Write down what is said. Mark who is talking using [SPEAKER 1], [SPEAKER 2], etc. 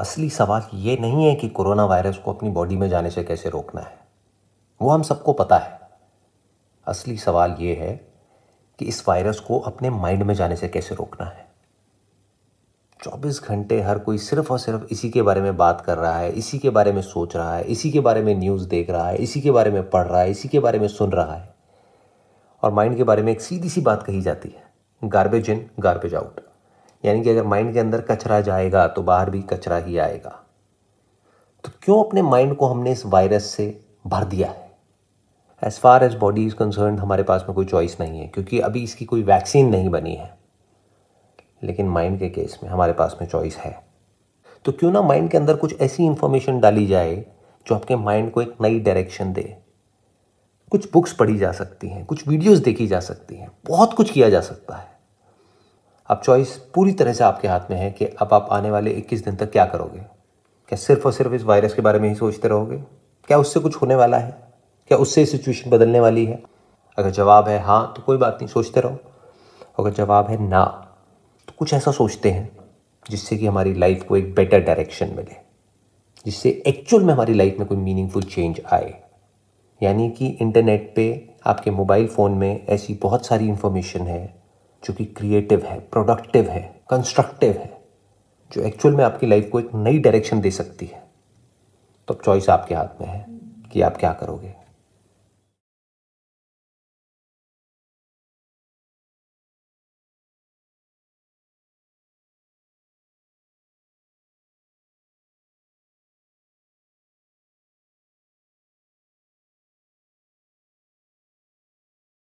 [SPEAKER 1] असली सवाल ये नहीं है कि कोरोना वायरस को अपनी बॉडी में जाने से कैसे रोकना है वो हम सबको पता है असली सवाल ये है कि इस वायरस को अपने माइंड में जाने से कैसे रोकना है 24 घंटे हर कोई सिर्फ और सिर्फ इसी के बारे में बात कर रहा है इसी के बारे में सोच रहा है इसी के बारे में न्यूज़ देख रहा है इसी के बारे में पढ़ रहा है इसी के बारे में सुन रहा है और माइंड के बारे में एक सीधी सी बात कही जाती है गार्बेज इन गार्बेज आउट यानी कि अगर माइंड के अंदर कचरा जाएगा तो बाहर भी कचरा ही आएगा तो क्यों अपने माइंड को हमने इस वायरस से भर दिया है as far as body is concern हमारे पास में कोई चॉइस नहीं है क्योंकि अभी इसकी कोई वैक्सीन नहीं बनी है लेकिन माइंड के केस में हमारे पास में चॉइस है तो क्यों ना माइंड के अंदर कुछ ऐसी इन्फॉर्मेशन डाली जाए जो आपके माइंड को एक नई डायरेक्शन दे कुछ बुक्स पढ़ी जा सकती हैं कुछ वीडियोस देखी जा सकती हैं बहुत कुछ किया जा सकता है अब चॉइस पूरी तरह से आपके हाथ में है कि अब आप आने वाले 21 दिन तक क्या करोगे क्या सिर्फ और सिर्फ इस वायरस के बारे में ही सोचते रहोगे क्या उससे कुछ होने वाला है क्या उससे सिचुएशन बदलने वाली है अगर जवाब है हाँ तो कोई बात नहीं सोचते रहो अगर जवाब है ना तो कुछ ऐसा सोचते हैं जिससे कि हमारी लाइफ को एक बेटर डायरेक्शन मिले जिससे एक्चुअल में हमारी लाइफ में कोई मीनिंगफुल चेंज आए यानी कि इंटरनेट पे आपके मोबाइल फ़ोन में ऐसी बहुत सारी इन्फॉर्मेशन है जो कि क्रिएटिव है प्रोडक्टिव है कंस्ट्रक्टिव है जो एक्चुअल में आपकी लाइफ को एक नई डायरेक्शन दे सकती है तो चॉइस आपके हाथ में है कि आप क्या करोगे